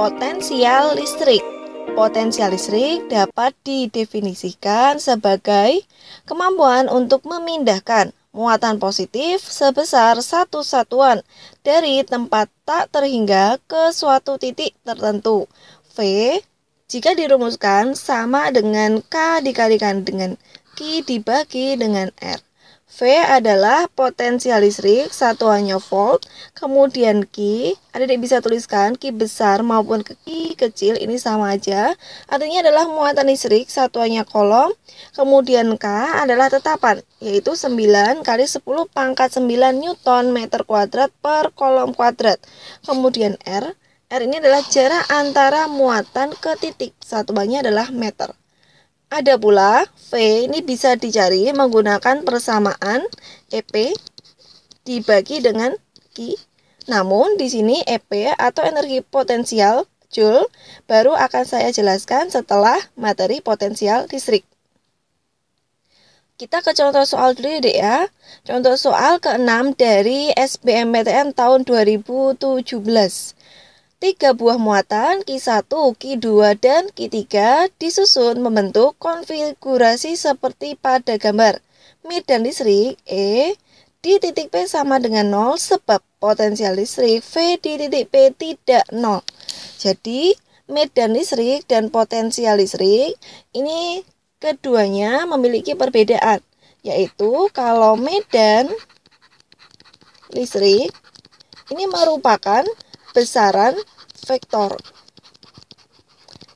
Potensial listrik Potensial listrik dapat didefinisikan sebagai kemampuan untuk memindahkan muatan positif sebesar satu satuan dari tempat tak terhingga ke suatu titik tertentu. V jika dirumuskan sama dengan K dikalikan dengan Q dibagi dengan R. V adalah potensial listrik, satuannya volt, kemudian Q, adik bisa tuliskan Q besar maupun Q kecil, ini sama aja. Artinya adalah muatan listrik, satuannya kolom, kemudian K adalah tetapan, yaitu 9 kali 10 pangkat 9 Newton meter kuadrat per kolom kuadrat. Kemudian R, R ini adalah jarak antara muatan ke titik, satuannya adalah meter. Ada pula V ini bisa dicari menggunakan persamaan EP dibagi dengan Q. Namun di sini EP atau energi potensial Joule baru akan saya jelaskan setelah materi potensial listrik. Kita ke contoh soal dulu ya. ya. Contoh soal keenam dari SBMPTN tahun 2017. Tiga buah muatan Q1, Q2, dan Q3 disusun membentuk konfigurasi seperti pada gambar. Mid dan listrik E di titik P sama dengan 0 sebab potensial listrik V di titik P tidak 0. Jadi, mid dan listrik dan potensial listrik ini keduanya memiliki perbedaan, yaitu kalau medan listrik ini merupakan besaran vektor.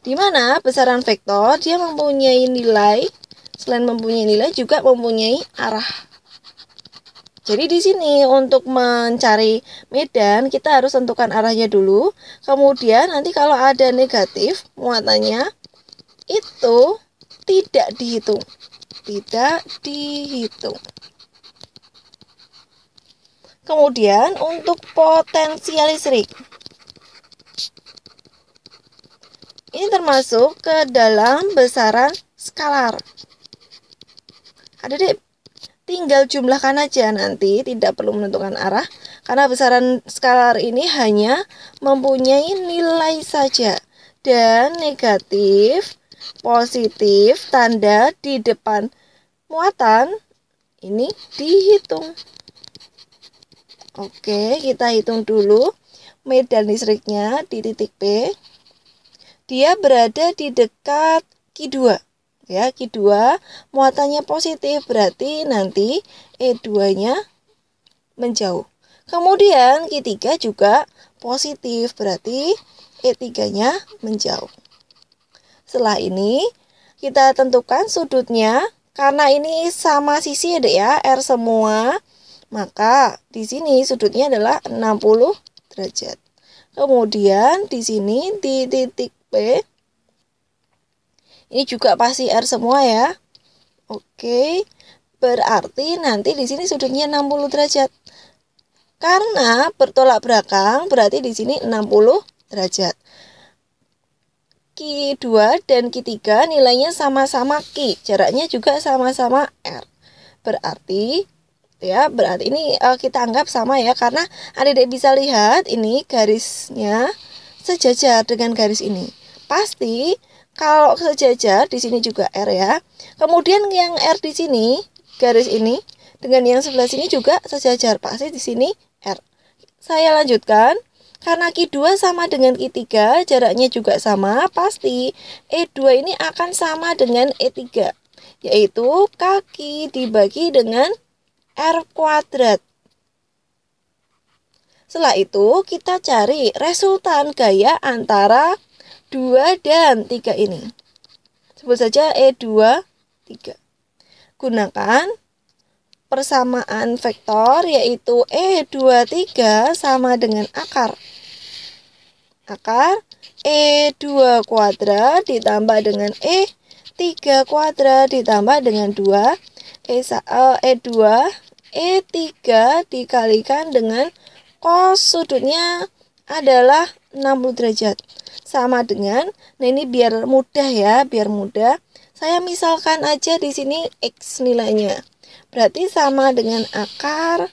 Di mana besaran vektor dia mempunyai nilai, selain mempunyai nilai juga mempunyai arah. Jadi di sini untuk mencari medan kita harus tentukan arahnya dulu. Kemudian nanti kalau ada negatif muatannya itu tidak dihitung. Tidak dihitung. Kemudian untuk potensial listrik. Ini termasuk ke dalam besaran skalar. Ada deh, tinggal jumlahkan aja nanti, tidak perlu menentukan arah. Karena besaran skalar ini hanya mempunyai nilai saja. Dan negatif, positif, tanda di depan muatan ini dihitung. Oke, kita hitung dulu medan listriknya di titik P. Dia berada di dekat Q2. Ya, Q2 muatannya positif berarti nanti E2-nya menjauh. Kemudian Q3 juga positif berarti E3-nya menjauh. Setelah ini kita tentukan sudutnya karena ini sama sisi ya, ya, R semua maka di sini sudutnya adalah 60 derajat. Kemudian di sini di titik P ini juga pasti R semua ya. Oke. Berarti nanti di sini sudutnya 60 derajat. Karena bertolak belakang berarti di sini 60 derajat. Q2 dan Q3 nilainya sama-sama Q, jaraknya juga sama-sama R. Berarti ya berarti ini uh, kita anggap sama ya karena adik-adik bisa lihat ini garisnya sejajar dengan garis ini pasti kalau sejajar di sini juga R ya kemudian yang R di sini garis ini dengan yang sebelah sini juga sejajar pasti di sini R saya lanjutkan karena Q2 sama dengan Q3, jaraknya juga sama, pasti E2 ini akan sama dengan E3, yaitu kaki dibagi dengan R kuadrat. Setelah itu kita cari resultan gaya antara 2 dan 3 ini. Sebut saja E2, 3. Gunakan persamaan vektor yaitu E23 sama dengan akar. Akar E2 kuadrat ditambah dengan E3 kuadrat ditambah dengan 2 E, E2 eh, e E3 dikalikan dengan cos sudutnya adalah 60 derajat. Sama dengan, nah ini biar mudah ya, biar mudah. Saya misalkan aja di sini X nilainya. Berarti sama dengan akar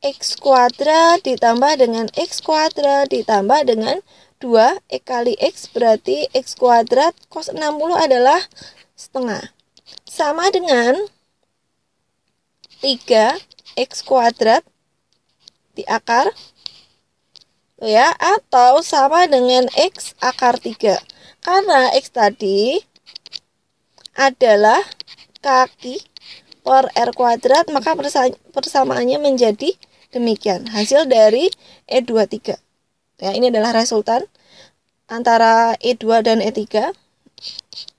X kuadrat ditambah dengan X kuadrat ditambah dengan 2 E kali X berarti X kuadrat cos 60 adalah setengah. Sama dengan 3 x kuadrat diakar ya atau sama dengan x akar 3 karena x tadi adalah kaki per r kuadrat maka persamaannya menjadi demikian hasil dari E23 ya ini adalah resultan antara E2 dan E3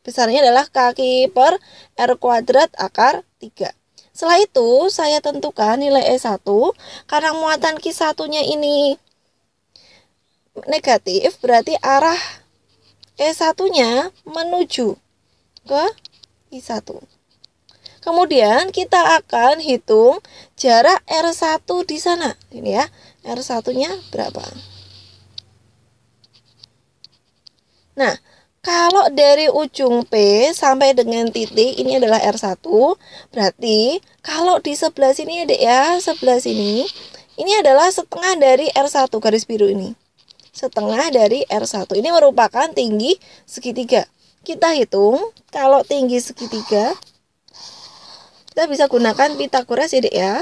besarnya adalah kaki per r kuadrat akar 3 setelah itu, saya tentukan nilai E1 karena muatan Q1-nya ini negatif, berarti arah E1-nya menuju ke q 1 Kemudian kita akan hitung jarak R1 di sana. Ini ya, R1-nya berapa? Nah, kalau dari ujung P sampai dengan titik ini adalah R1, berarti kalau di sebelah sini ada ya, ya, sebelah sini, ini adalah setengah dari R1 garis biru ini. Setengah dari R1. Ini merupakan tinggi segitiga. Kita hitung, kalau tinggi segitiga, kita bisa gunakan Pitagoras ya, ya.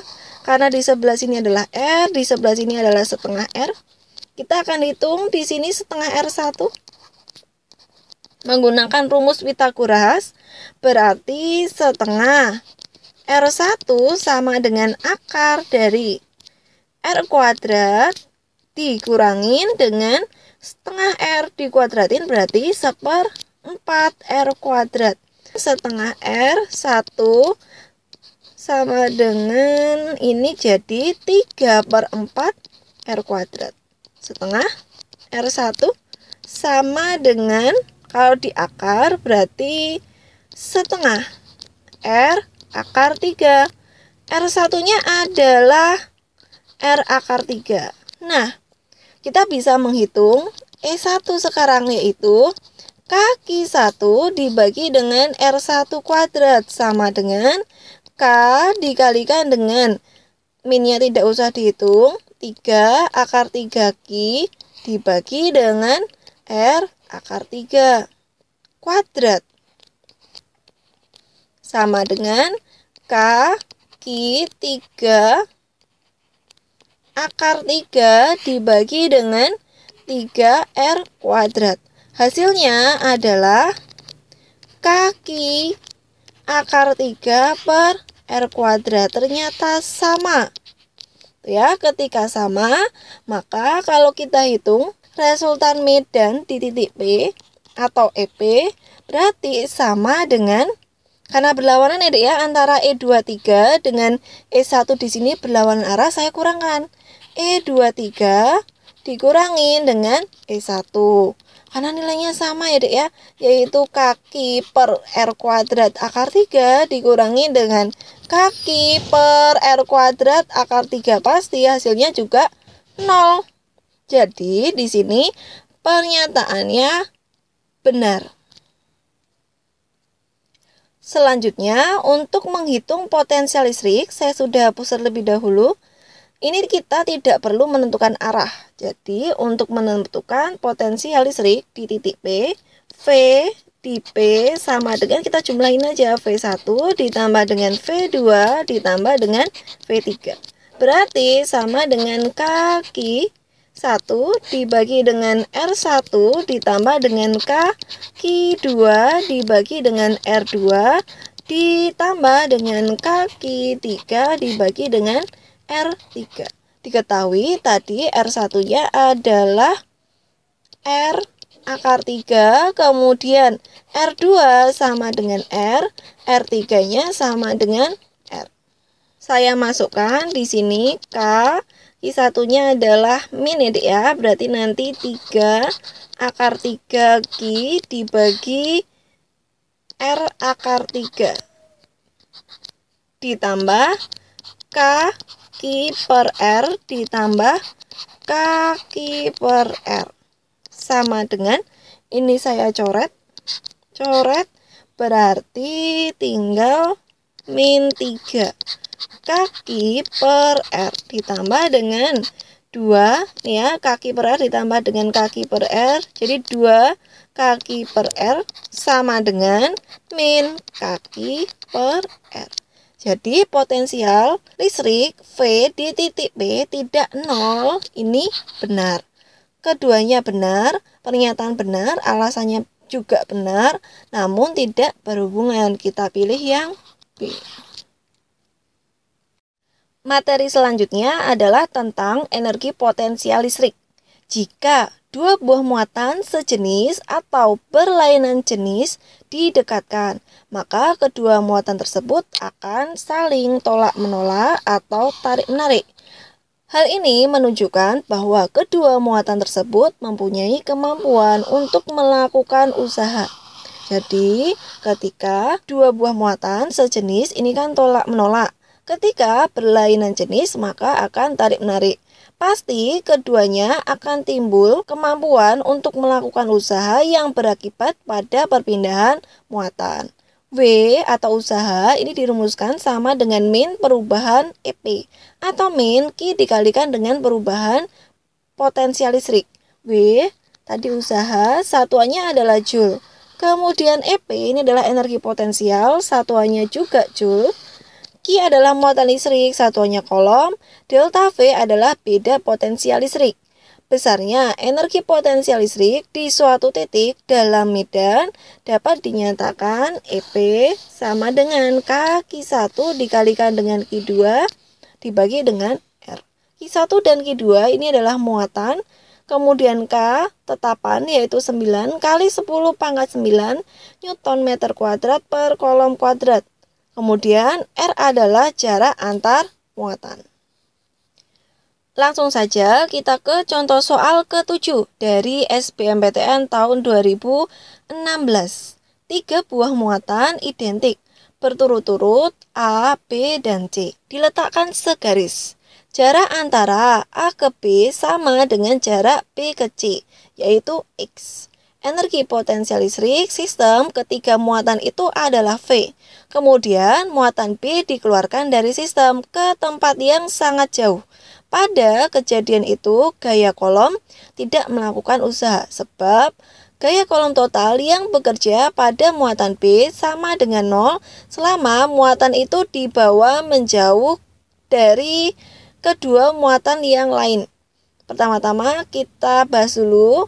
Karena di sebelah sini adalah R, di sebelah sini adalah setengah R. Kita akan hitung di sini setengah R1 menggunakan rumus Pitagoras berarti setengah R1 sama dengan akar dari R kuadrat dikurangin dengan setengah R dikuadratin berarti seper 4 R kuadrat setengah R 1 sama dengan ini jadi 3 per 4 R kuadrat setengah R1 sama dengan kalau di akar berarti setengah. R akar 3. R satunya adalah R akar 3. Nah, kita bisa menghitung E1 sekarang yaitu kaki 1 dibagi dengan R1 kuadrat sama dengan K dikalikan dengan minnya tidak usah dihitung 3 akar 3 Ki dibagi dengan R akar 3 kuadrat sama dengan kaki 3 akar 3 dibagi dengan 3R kuadrat hasilnya adalah kaki akar 3 per R kuadrat ternyata sama ya ketika sama maka kalau kita hitung resultan medan di titik e P atau EP berarti sama dengan karena berlawanan ya, ya antara E23 dengan E1 di sini berlawanan arah saya kurangkan. E23 dikurangin dengan E1. Karena nilainya sama ya, Dek ya, yaitu kaki per R kuadrat akar 3 dikurangi dengan kaki per R kuadrat akar 3 pasti hasilnya juga 0. Jadi di sini pernyataannya benar. Selanjutnya, untuk menghitung potensial listrik, saya sudah hapus terlebih dahulu. Ini kita tidak perlu menentukan arah. Jadi, untuk menentukan potensial listrik di titik P, V di P sama dengan kita jumlahin aja V1 ditambah dengan V2 ditambah dengan V3. Berarti sama dengan kaki 1 dibagi dengan R1 ditambah dengan kaki 2 dibagi dengan R2 ditambah dengan kaki 3 dibagi dengan R3. Diketahui tadi R1-nya adalah R akar 3, kemudian R2 sama dengan R, R3-nya sama dengan R. Saya masukkan di sini K q satunya adalah min ya, ya. Berarti nanti 3 akar 3 Q dibagi R akar 3. Ditambah K Q per R ditambah K Q per R. Sama dengan ini saya coret. Coret berarti tinggal min 3 kaki per R ditambah dengan 2 ya kaki per R ditambah dengan kaki per R jadi 2 kaki per R sama dengan min kaki per R jadi potensial listrik V di titik b tidak nol ini benar keduanya benar pernyataan benar alasannya juga benar namun tidak berhubungan kita pilih yang B Materi selanjutnya adalah tentang energi potensial listrik. Jika dua buah muatan sejenis atau berlainan jenis didekatkan, maka kedua muatan tersebut akan saling tolak-menolak atau tarik-menarik. Hal ini menunjukkan bahwa kedua muatan tersebut mempunyai kemampuan untuk melakukan usaha. Jadi, ketika dua buah muatan sejenis ini kan tolak-menolak, Ketika berlainan jenis, maka akan tarik-menarik. Pasti keduanya akan timbul kemampuan untuk melakukan usaha yang berakibat pada perpindahan muatan. W atau usaha ini dirumuskan sama dengan min perubahan EP atau min Q dikalikan dengan perubahan potensial listrik. W tadi usaha satuannya adalah joule. Kemudian EP ini adalah energi potensial satuannya juga joule. Ki adalah muatan listrik, satuannya kolom, delta V adalah beda potensial listrik. Besarnya energi potensial listrik di suatu titik dalam medan dapat dinyatakan EP sama dengan K1 dikalikan dengan Q2 dibagi dengan R. Q1 dan Q2 ini adalah muatan, kemudian K tetapan yaitu 9 kali 10 pangkat 9 Newton meter kuadrat per kolom kuadrat. Kemudian R adalah jarak antar muatan. Langsung saja kita ke contoh soal ke-7 dari SBMPTN tahun 2016. Tiga buah muatan identik berturut-turut A, B, dan C diletakkan segaris. Jarak antara A ke B sama dengan jarak B ke C, yaitu X. Energi potensial listrik sistem ketiga muatan itu adalah V. Kemudian muatan B dikeluarkan dari sistem ke tempat yang sangat jauh. Pada kejadian itu, gaya kolom tidak melakukan usaha sebab gaya kolom total yang bekerja pada muatan B sama dengan nol selama muatan itu dibawa menjauh dari kedua muatan yang lain. Pertama-tama kita bahas dulu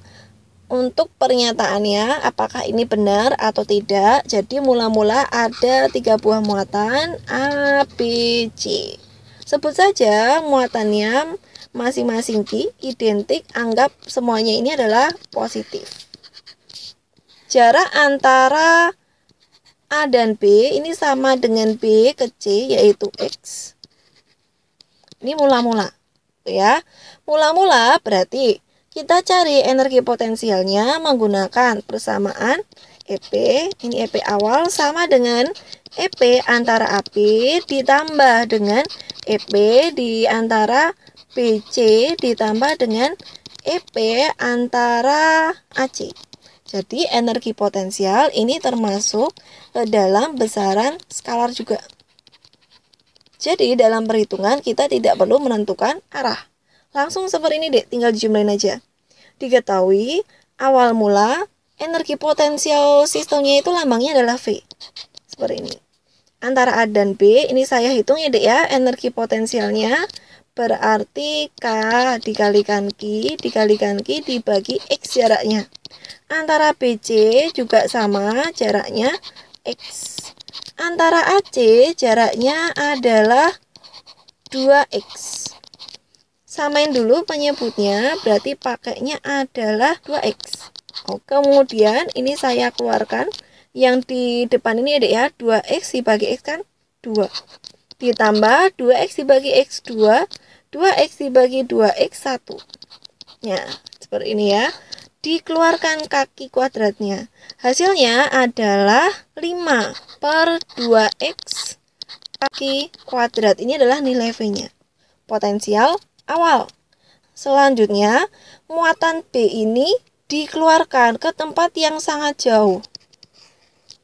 untuk pernyataannya apakah ini benar atau tidak jadi mula-mula ada tiga buah muatan A, B, C sebut saja muatannya masing-masing G identik anggap semuanya ini adalah positif jarak antara A dan B ini sama dengan B ke C yaitu X ini mula-mula ya mula-mula berarti kita cari energi potensialnya menggunakan persamaan EP, ini EP awal sama dengan EP antara AP ditambah dengan EP di antara BC ditambah dengan EP antara AC. Jadi energi potensial ini termasuk ke dalam besaran skalar juga. Jadi dalam perhitungan kita tidak perlu menentukan arah. Langsung seperti ini deh, tinggal dijumlahin aja. Diketahui, awal mula energi potensial sistemnya itu lambangnya adalah V. Seperti ini. Antara A dan B, ini saya hitung ya deh ya, energi potensialnya berarti K dikalikan Q dikalikan Q dibagi X jaraknya. Antara BC juga sama jaraknya X. Antara AC jaraknya adalah 2X samain dulu penyebutnya berarti pakainya adalah 2x oh, kemudian ini saya keluarkan yang di depan ini ada ya 2x ya, dibagi x kan 2 ditambah 2x dibagi x2 2x dibagi 2x 1 ya seperti ini ya dikeluarkan kaki kuadratnya hasilnya adalah 5 per 2x kaki kuadrat ini adalah nilai V nya potensial awal. Selanjutnya, muatan B ini dikeluarkan ke tempat yang sangat jauh.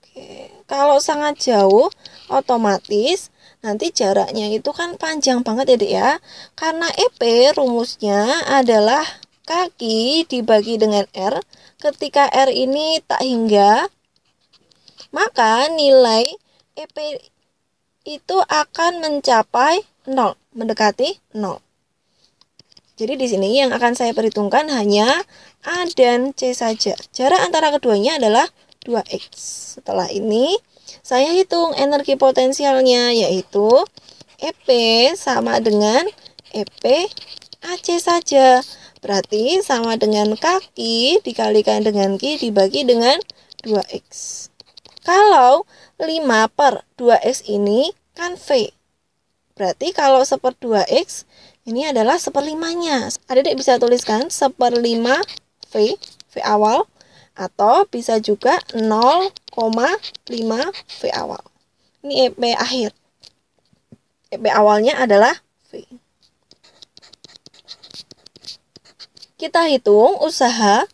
Oke. Kalau sangat jauh, otomatis nanti jaraknya itu kan panjang banget ya ya. Karena EP rumusnya adalah kaki dibagi dengan R. Ketika R ini tak hingga, maka nilai EP itu akan mencapai 0, mendekati 0. Jadi di sini yang akan saya perhitungkan hanya A dan C saja. Jarak antara keduanya adalah 2X. Setelah ini, saya hitung energi potensialnya yaitu EP sama dengan EP AC saja. Berarti sama dengan kaki dikalikan dengan Q dibagi dengan 2X. Kalau 5 per 2X ini kan V. Berarti kalau seper 2X ini adalah seperlimanya. Ada adik bisa tuliskan seperlima V, V awal, atau bisa juga 0,5 V awal. Ini EP akhir. EP awalnya adalah V. Kita hitung usaha.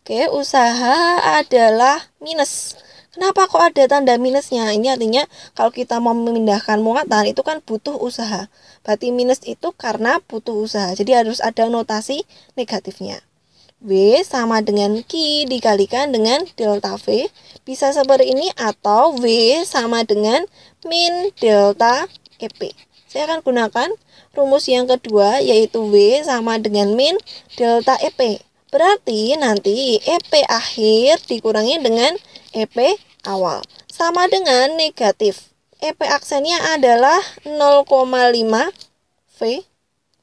Oke, usaha adalah minus Kenapa kok ada tanda minusnya? Ini artinya kalau kita mau memindahkan muatan nah, itu kan butuh usaha. Berarti minus itu karena butuh usaha. Jadi harus ada notasi negatifnya. W sama dengan Q dikalikan dengan delta V. Bisa seperti ini atau W sama dengan min delta EP. Saya akan gunakan rumus yang kedua yaitu W sama dengan min delta EP. Berarti nanti EP akhir dikurangi dengan EP awal. Sama dengan negatif. EP aksennya adalah 0,5 V.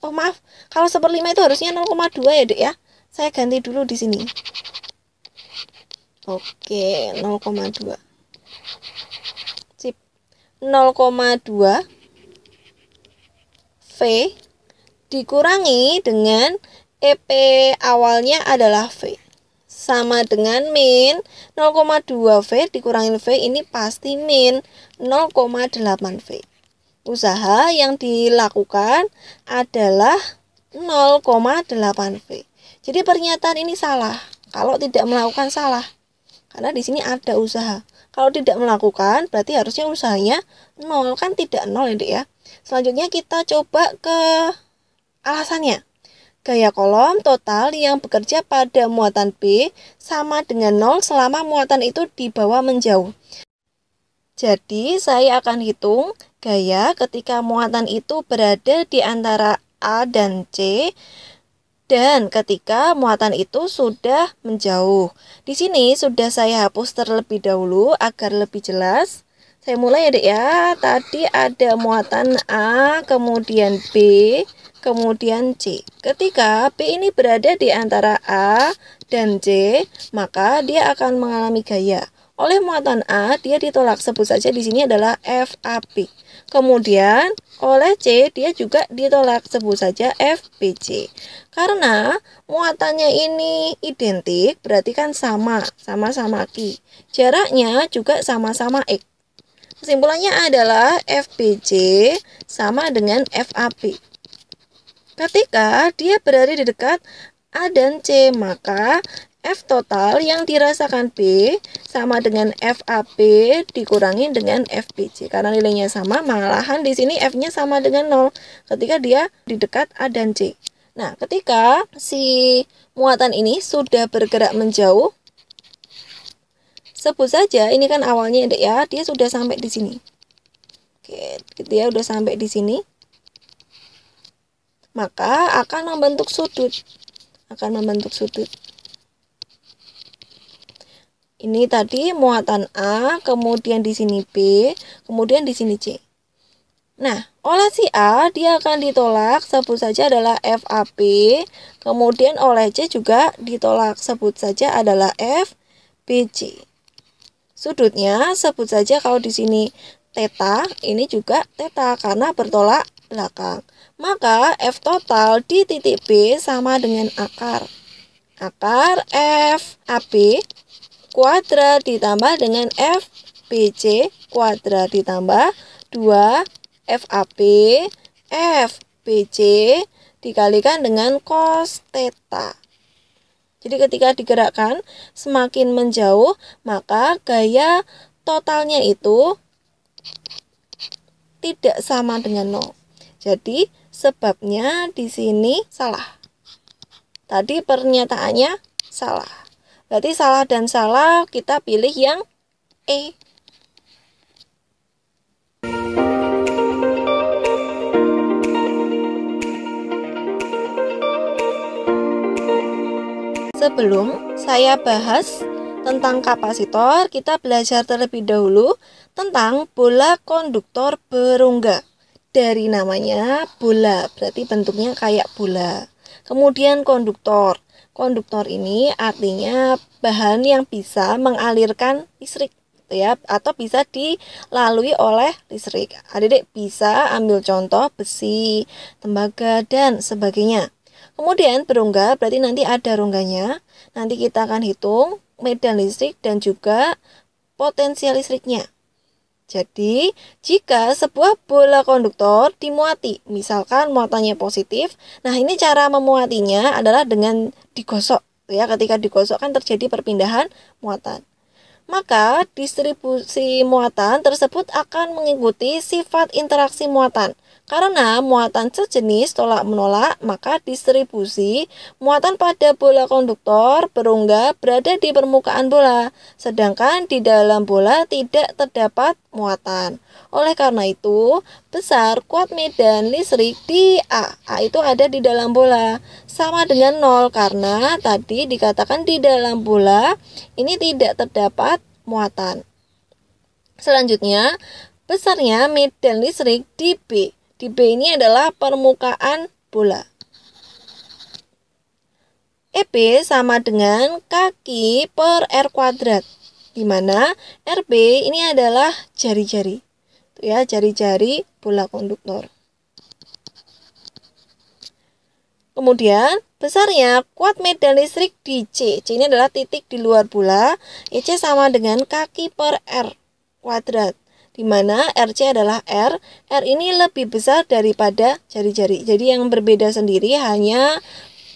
Oh maaf, kalau seperlima itu harusnya 0,2 ya dek ya. Saya ganti dulu di sini. Oke, 0,2. Sip. 0,2 V dikurangi dengan EP awalnya adalah V sama dengan min 0,2V dikurangin V ini pasti min 0,8V usaha yang dilakukan adalah 0,8V jadi pernyataan ini salah kalau tidak melakukan salah karena di sini ada usaha kalau tidak melakukan berarti harusnya usahanya 0 kan tidak 0 ya ya selanjutnya kita coba ke alasannya Gaya kolom total yang bekerja pada muatan B sama dengan 0 selama muatan itu dibawa menjauh. Jadi, saya akan hitung gaya ketika muatan itu berada di antara A dan C dan ketika muatan itu sudah menjauh. Di sini sudah saya hapus terlebih dahulu agar lebih jelas. Saya mulai ya, Dek ya. Tadi ada muatan A, kemudian B, kemudian C. Ketika p ini berada di antara A dan C, maka dia akan mengalami gaya. Oleh muatan A, dia ditolak. Sebut saja di sini adalah Fap. Kemudian, oleh C, dia juga ditolak. Sebut saja FBC. Karena muatannya ini identik, berarti kan sama, sama-sama Q. Jaraknya juga sama-sama X. Kesimpulannya adalah FBC sama dengan Fap. Ketika dia berada di dekat A dan C, maka F total yang dirasakan B sama dengan FAP dikurangi dengan FPC karena nilainya sama malahan di sini F-nya sama dengan 0 ketika dia di dekat A dan C. Nah, ketika si muatan ini sudah bergerak menjauh sebut saja ini kan awalnya ya dia sudah sampai di sini. Oke, dia sudah sampai di sini maka akan membentuk sudut akan membentuk sudut ini tadi muatan A, kemudian di sini B, kemudian di sini C. Nah, oleh si A dia akan ditolak sebut saja adalah FAP, kemudian oleh C juga ditolak sebut saja adalah FBC. Sudutnya sebut saja kalau di sini teta, ini juga teta karena bertolak belakang. Maka F total di titik B sama dengan akar. Akar F AB kuadrat ditambah dengan F BC kuadrat ditambah 2 F f BC dikalikan dengan cos theta. Jadi ketika digerakkan semakin menjauh, maka gaya totalnya itu tidak sama dengan 0. Jadi sebabnya di sini salah. Tadi pernyataannya salah. Berarti salah dan salah kita pilih yang E. Sebelum saya bahas tentang kapasitor, kita belajar terlebih dahulu tentang bola konduktor berongga dari namanya bola, berarti bentuknya kayak bola. Kemudian konduktor. Konduktor ini artinya bahan yang bisa mengalirkan listrik gitu ya atau bisa dilalui oleh listrik. Adik-adik bisa ambil contoh besi, tembaga dan sebagainya. Kemudian berongga berarti nanti ada rongganya. Nanti kita akan hitung medan listrik dan juga potensial listriknya. Jadi, jika sebuah bola konduktor dimuati, misalkan muatannya positif, nah ini cara memuatinya adalah dengan digosok. Ya, ketika digosok kan terjadi perpindahan muatan. Maka distribusi muatan tersebut akan mengikuti sifat interaksi muatan. Karena muatan sejenis tolak menolak, maka distribusi muatan pada bola konduktor berongga berada di permukaan bola, sedangkan di dalam bola tidak terdapat muatan. Oleh karena itu, besar kuat medan listrik di A. A itu ada di dalam bola, sama dengan nol karena tadi dikatakan di dalam bola ini tidak terdapat muatan. Selanjutnya, besarnya medan listrik di B di B ini adalah permukaan bola. EB sama dengan kaki per R kuadrat, di mana RB ini adalah jari-jari. Ya, jari-jari bola konduktor. Kemudian, besarnya kuat medan listrik di C. C ini adalah titik di luar bola. EC sama dengan kaki per R kuadrat di mana RC adalah R. R ini lebih besar daripada jari-jari. Jadi yang berbeda sendiri hanya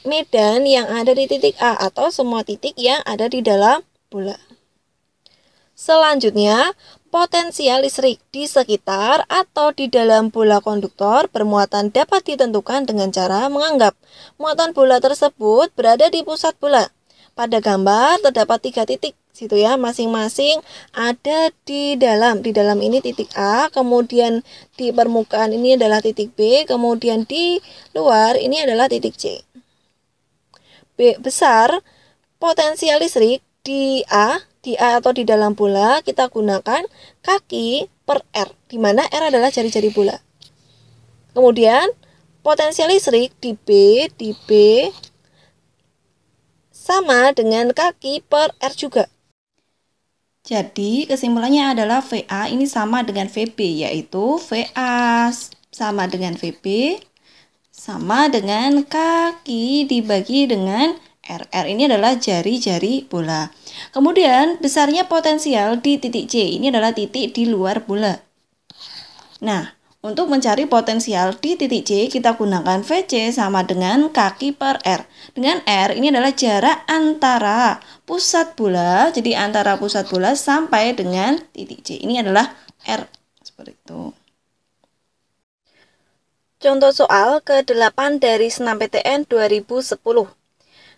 medan yang ada di titik A atau semua titik yang ada di dalam bola. Selanjutnya, potensial listrik di sekitar atau di dalam bola konduktor bermuatan dapat ditentukan dengan cara menganggap muatan bola tersebut berada di pusat bola. Pada gambar terdapat tiga titik, situ ya masing-masing ada di dalam di dalam ini titik A kemudian di permukaan ini adalah titik B kemudian di luar ini adalah titik C B besar potensial listrik di A di A atau di dalam bola kita gunakan kaki per R di mana R adalah jari-jari bola kemudian potensial listrik di B di B sama dengan kaki per R juga jadi kesimpulannya adalah VA ini sama dengan VB yaitu VA sama dengan VB sama dengan kaki dibagi dengan RR ini adalah jari-jari bola. Kemudian besarnya potensial di titik C ini adalah titik di luar bola. Nah, untuk mencari potensial di titik C, kita gunakan VC sama dengan kaki per R. Dengan R, ini adalah jarak antara pusat bola, jadi antara pusat bola sampai dengan titik C. Ini adalah R, seperti itu. Contoh soal ke-8 dari Senam PTN 2010.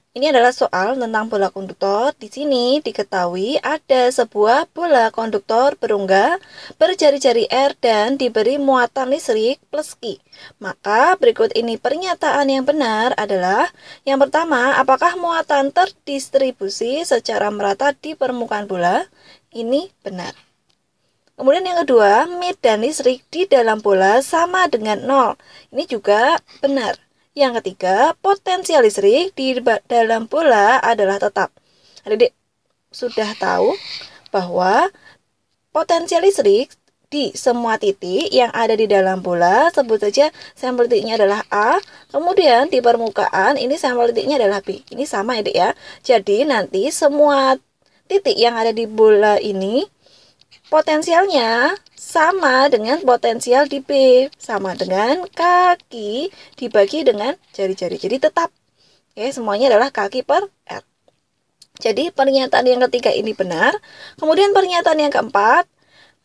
Ini adalah soal tentang bola konduktor. Di sini diketahui ada sebuah bola konduktor berongga berjari-jari R dan diberi muatan listrik plus Q. Maka berikut ini pernyataan yang benar adalah yang pertama, apakah muatan terdistribusi secara merata di permukaan bola? Ini benar. Kemudian yang kedua, medan listrik di dalam bola sama dengan nol. Ini juga benar. Yang ketiga, potensial listrik di dalam bola adalah tetap. Adik-adik sudah tahu bahwa potensial listrik di semua titik yang ada di dalam bola sebut saja sampel titiknya adalah A kemudian di permukaan ini sampel titiknya adalah B ini sama adik ya jadi nanti semua titik yang ada di bola ini potensialnya sama dengan potensial di B, sama dengan kaki dibagi dengan jari-jari. Jadi tetap ya semuanya adalah kaki per R. Jadi pernyataan yang ketiga ini benar. Kemudian pernyataan yang keempat,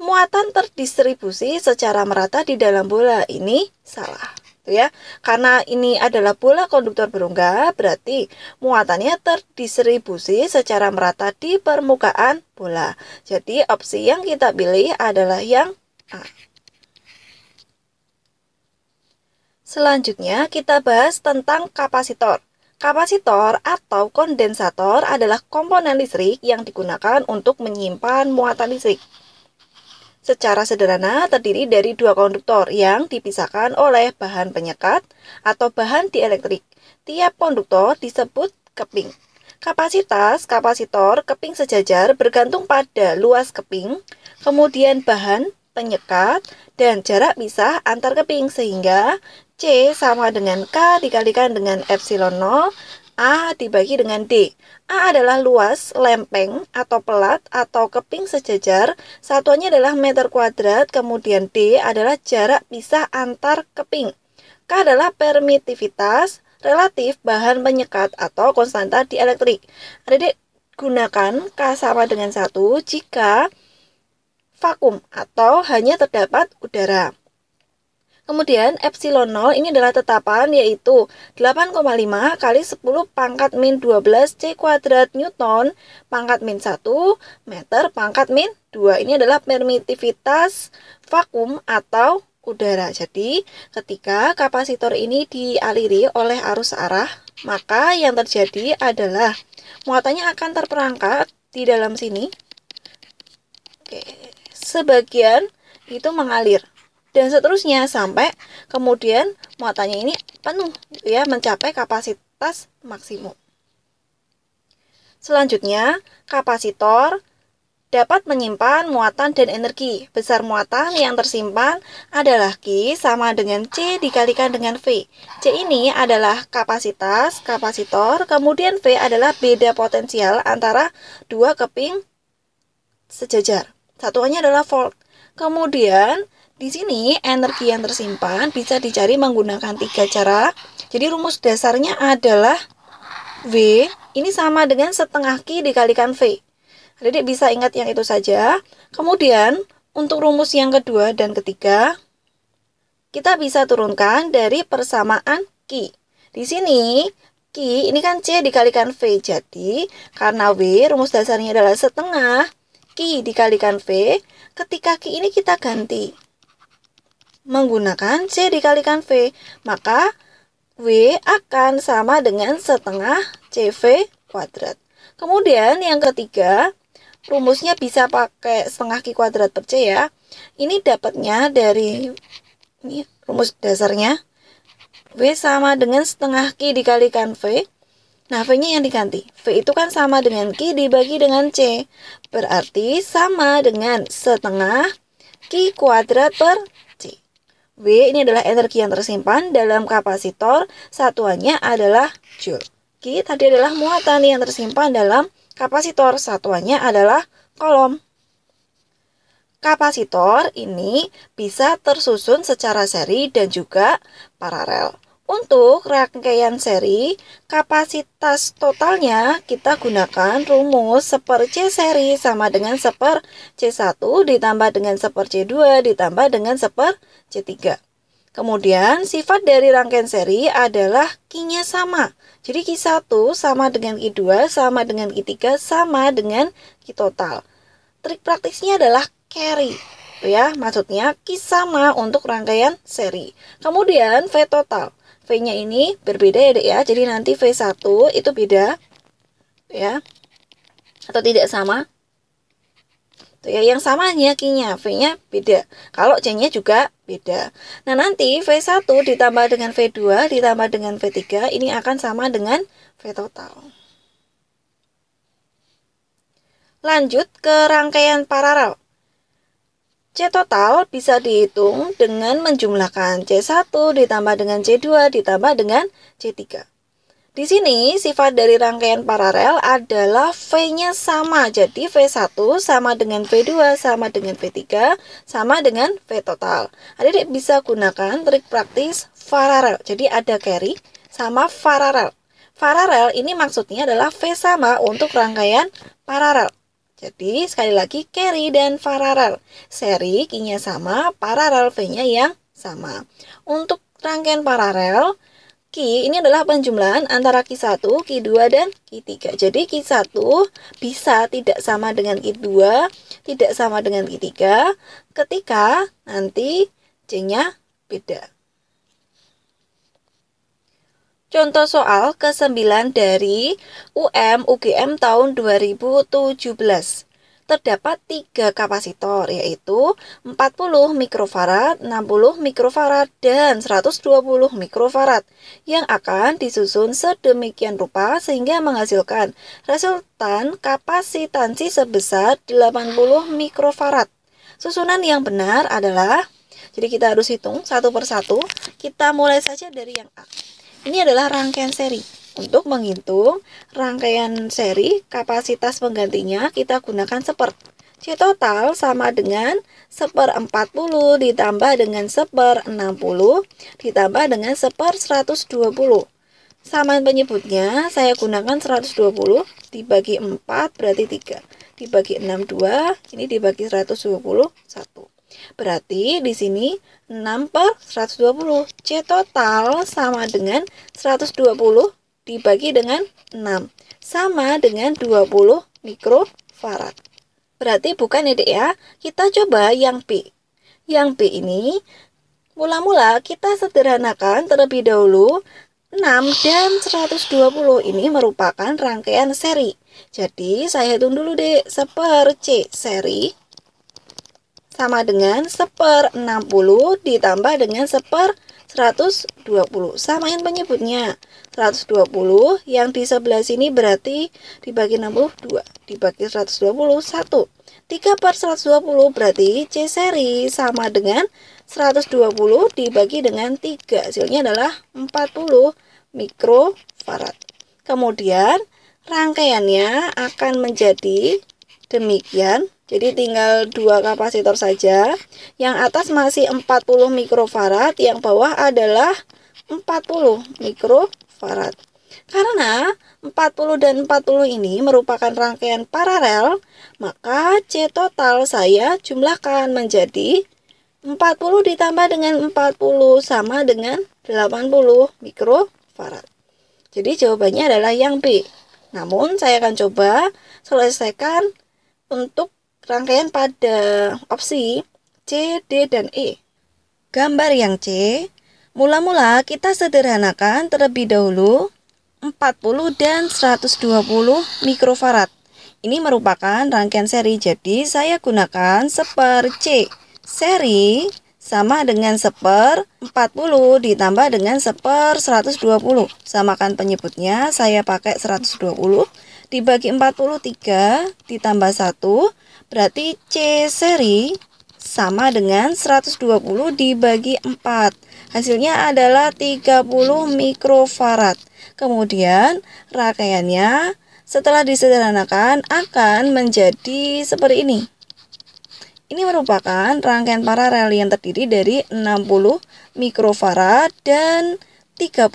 muatan terdistribusi secara merata di dalam bola ini salah gitu ya. Karena ini adalah bola konduktor berongga, berarti muatannya terdistribusi secara merata di permukaan bola. Jadi opsi yang kita pilih adalah yang A. Selanjutnya kita bahas tentang kapasitor. Kapasitor atau kondensator adalah komponen listrik yang digunakan untuk menyimpan muatan listrik secara sederhana terdiri dari dua konduktor yang dipisahkan oleh bahan penyekat atau bahan dielektrik. Tiap konduktor disebut keping. Kapasitas kapasitor keping sejajar bergantung pada luas keping, kemudian bahan penyekat, dan jarak pisah antar keping sehingga C sama dengan K dikalikan dengan epsilon 0 A dibagi dengan D. A adalah luas, lempeng, atau pelat, atau keping sejajar. Satuannya adalah meter kuadrat, kemudian D adalah jarak pisah antar keping. K adalah permitivitas, relatif, bahan penyekat, atau konstanta dielektrik. Adik-adik, gunakan K sama dengan satu jika vakum atau hanya terdapat udara. Kemudian epsilon 0 ini adalah tetapan yaitu 8,5 kali 10 pangkat min 12 C kuadrat Newton pangkat min 1 meter pangkat min 2. Ini adalah permitivitas vakum atau udara. Jadi, ketika kapasitor ini dialiri oleh arus arah, maka yang terjadi adalah muatannya akan terperangkap di dalam sini. Oke, sebagian itu mengalir dan seterusnya sampai kemudian muatannya ini penuh ya mencapai kapasitas maksimum. Selanjutnya, kapasitor dapat menyimpan muatan dan energi. Besar muatan yang tersimpan adalah Q sama dengan C dikalikan dengan V. C ini adalah kapasitas kapasitor, kemudian V adalah beda potensial antara dua keping sejajar. Satuannya adalah volt. Kemudian di sini energi yang tersimpan bisa dicari menggunakan tiga cara. Jadi rumus dasarnya adalah v ini sama dengan setengah Q dikalikan V. Jadi bisa ingat yang itu saja. Kemudian untuk rumus yang kedua dan ketiga kita bisa turunkan dari persamaan Q. Di sini Q ini kan C dikalikan V. Jadi karena v rumus dasarnya adalah setengah Q dikalikan V, ketika Q ini kita ganti menggunakan C dikalikan V. Maka W akan sama dengan setengah CV kuadrat. Kemudian yang ketiga, rumusnya bisa pakai setengah Q kuadrat per C ya. Ini dapatnya dari ini rumus dasarnya. W sama dengan setengah Q dikalikan V. Nah, V-nya yang diganti. V itu kan sama dengan Q dibagi dengan C. Berarti sama dengan setengah Q kuadrat per W ini adalah energi yang tersimpan dalam kapasitor, satuannya adalah Joule. Q tadi adalah muatan yang tersimpan dalam kapasitor, satuannya adalah kolom. Kapasitor ini bisa tersusun secara seri dan juga paralel. Untuk rangkaian seri, kapasitas totalnya kita gunakan rumus 1 per C seri sama dengan 1 per C1 ditambah dengan 1 per C2 ditambah dengan 1 per C3. Kemudian sifat dari rangkaian seri adalah Q-nya sama. Jadi Q1 sama dengan Q2 sama dengan Q3 sama dengan Q total. Trik praktisnya adalah carry gitu ya maksudnya Q sama untuk rangkaian seri. Kemudian V total. V-nya ini berbeda ya dek ya. Jadi nanti V1 itu beda ya. Atau tidak sama. Tuh ya, yang samanya Q-nya, V-nya beda. Kalau C-nya juga beda. Nah, nanti V1 ditambah dengan V2 ditambah dengan V3 ini akan sama dengan V total. Lanjut ke rangkaian paralel. C total bisa dihitung dengan menjumlahkan C1 ditambah dengan C2 ditambah dengan C3. Di sini sifat dari rangkaian paralel adalah V-nya sama. Jadi V1 sama dengan V2 sama dengan V3 sama dengan V total. Adik-adik bisa gunakan trik praktis paralel. Jadi ada carry sama paralel. Paralel ini maksudnya adalah V sama untuk rangkaian paralel. Jadi sekali lagi carry dan paralel. Seri kinya nya sama, paralel V-nya yang sama. Untuk rangkaian paralel, Ki ini adalah penjumlahan antara Ki 1, Ki 2, dan Ki 3. Jadi Ki 1 bisa tidak sama dengan Ki 2, tidak sama dengan Ki 3, ketika nanti C-nya beda. Contoh soal ke-9 dari UM UGM tahun 2017. Terdapat tiga kapasitor yaitu 40 mikrofarad, 60 mikrofarad, dan 120 mikrofarad yang akan disusun sedemikian rupa sehingga menghasilkan resultan kapasitansi sebesar 80 mikrofarad. Susunan yang benar adalah jadi kita harus hitung satu persatu. Kita mulai saja dari yang A. Ini adalah rangkaian seri. Untuk menghitung rangkaian seri, kapasitas penggantinya kita gunakan seper. C total sama dengan seper 40 ditambah dengan seper 60 ditambah dengan seper 120. Samaan penyebutnya saya gunakan 120 dibagi 4 berarti 3. Dibagi 62 ini dibagi 120 1. Berarti di sini 6 per 120. C total sama dengan 120 dibagi dengan 6. Sama dengan 20 mikrofarad. Berarti bukan ya, Dek ya? Kita coba yang B. Yang B ini Mula-mula kita sederhanakan terlebih dahulu 6 dan 120 ini merupakan rangkaian seri. Jadi saya hitung dulu deh, seper C seri sama dengan 1 per 60 ditambah dengan 1 per 120. Samain penyebutnya. 120 yang di sebelah sini berarti dibagi 62 dibagi 120 1. 3 per 120 berarti C seri sama dengan 120 dibagi dengan 3. Hasilnya adalah 40 mikrofarad. Kemudian rangkaiannya akan menjadi demikian jadi tinggal dua kapasitor saja. Yang atas masih 40 mikrofarad, yang bawah adalah 40 mikrofarad. Karena 40 dan 40 ini merupakan rangkaian paralel, maka C total saya jumlahkan menjadi 40 ditambah dengan 40 sama dengan 80 mikrofarad. Jadi jawabannya adalah yang B. Namun saya akan coba selesaikan untuk rangkaian pada opsi C, D, dan E. Gambar yang C, mula-mula kita sederhanakan terlebih dahulu 40 dan 120 mikrofarad. Ini merupakan rangkaian seri, jadi saya gunakan seper C. Seri sama dengan seper 40 ditambah dengan seper 120. Samakan penyebutnya, saya pakai 120 dibagi 43 ditambah 1 Berarti C seri sama dengan 120 dibagi 4. Hasilnya adalah 30 mikrofarad. Kemudian rakaiannya setelah disederhanakan akan menjadi seperti ini. Ini merupakan rangkaian paralel yang terdiri dari 60 mikrofarad dan 30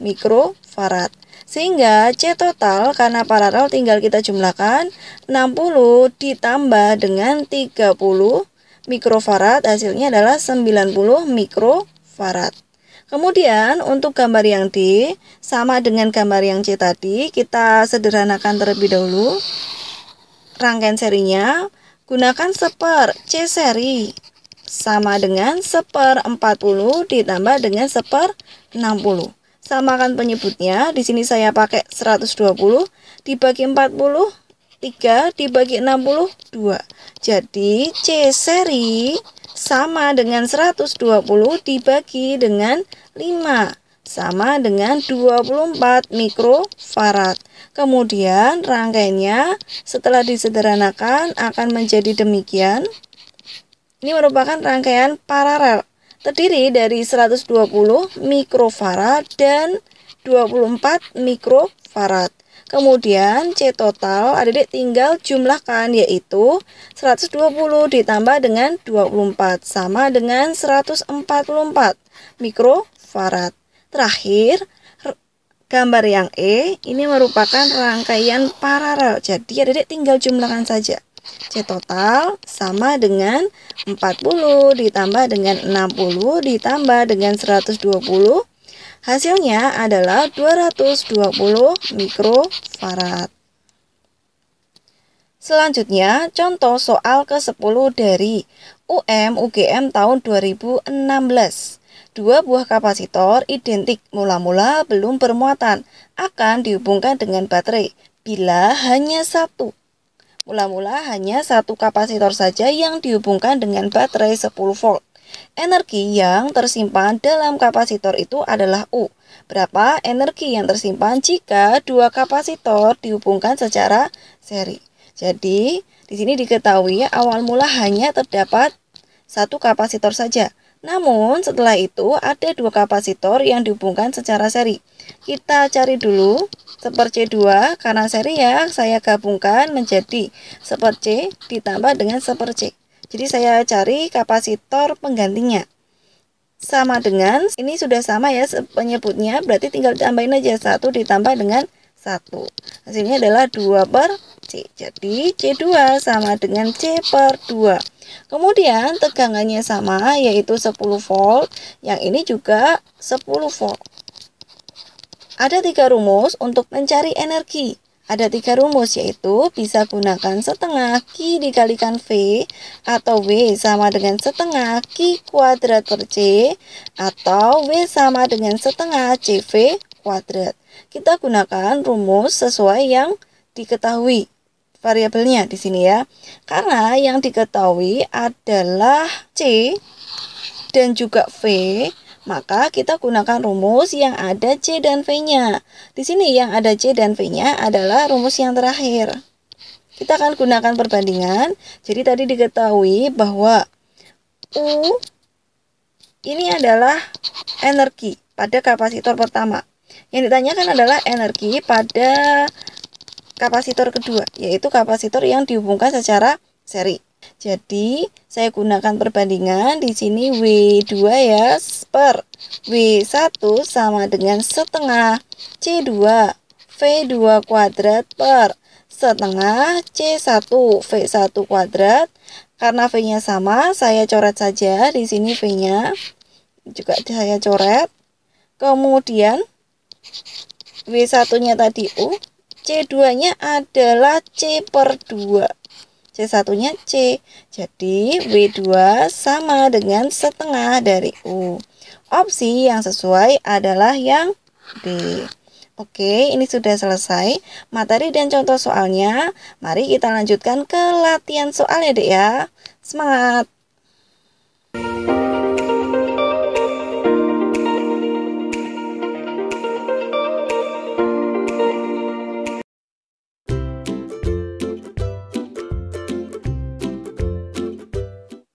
mikrofarad. Sehingga C total karena paralel tinggal kita jumlahkan 60 ditambah dengan 30 mikrofarad hasilnya adalah 90 mikrofarad. Kemudian untuk gambar yang D sama dengan gambar yang C tadi kita sederhanakan terlebih dahulu rangkaian serinya gunakan seper C seri sama dengan seper 40 ditambah dengan seper 60 samakan penyebutnya. Di sini saya pakai 120 dibagi 40 3 dibagi 60 2. Jadi C seri sama dengan 120 dibagi dengan 5 sama dengan 24 mikrofarad. Kemudian rangkaiannya setelah disederhanakan akan menjadi demikian. Ini merupakan rangkaian paralel terdiri dari 120 mikrofarad dan 24 mikrofarad. Kemudian C total adik-adik tinggal jumlahkan yaitu 120 ditambah dengan 24 sama dengan 144 mikrofarad. Terakhir, gambar yang E ini merupakan rangkaian paralel. Jadi adik-adik tinggal jumlahkan saja. C total sama dengan 40 ditambah dengan 60 ditambah dengan 120 Hasilnya adalah 220 mikrofarad Selanjutnya, contoh soal ke-10 dari UM UGM tahun 2016 Dua buah kapasitor identik mula-mula belum bermuatan akan dihubungkan dengan baterai bila hanya satu Mula-mula hanya satu kapasitor saja yang dihubungkan dengan baterai 10 volt. Energi yang tersimpan dalam kapasitor itu adalah U. Berapa energi yang tersimpan jika dua kapasitor dihubungkan secara seri? Jadi, di sini diketahui awal mula hanya terdapat satu kapasitor saja. Namun setelah itu ada dua kapasitor yang dihubungkan secara seri. Kita cari dulu seper C2 karena seri ya saya gabungkan menjadi seper C ditambah dengan seper C. Jadi saya cari kapasitor penggantinya. Sama dengan, ini sudah sama ya penyebutnya, berarti tinggal ditambahin aja satu ditambah dengan satu Hasilnya adalah 2 per C. Jadi C2 sama dengan C per 2. Kemudian tegangannya sama yaitu 10 volt. Yang ini juga 10 volt. Ada tiga rumus untuk mencari energi. Ada tiga rumus yaitu bisa gunakan setengah Q dikalikan V atau W sama dengan setengah Q kuadrat per C atau W sama dengan setengah CV kuadrat. Kita gunakan rumus sesuai yang diketahui variabelnya di sini ya. Karena yang diketahui adalah C dan juga V, maka kita gunakan rumus yang ada C dan V-nya. Di sini yang ada C dan V-nya adalah rumus yang terakhir. Kita akan gunakan perbandingan. Jadi tadi diketahui bahwa U ini adalah energi pada kapasitor pertama. Yang ditanyakan adalah energi pada kapasitor kedua, yaitu kapasitor yang dihubungkan secara seri. Jadi, saya gunakan perbandingan di sini W2 ya per W1 sama dengan setengah C2 V2 kuadrat per setengah C1 V1 kuadrat. Karena V-nya sama, saya coret saja di sini V-nya. Juga saya coret. Kemudian W1-nya tadi U C2-nya adalah C per 2. C1-nya C. Jadi W2 sama dengan setengah dari U. Opsi yang sesuai adalah yang D. Oke, ini sudah selesai materi dan contoh soalnya. Mari kita lanjutkan ke latihan soalnya, Dek ya. Semangat.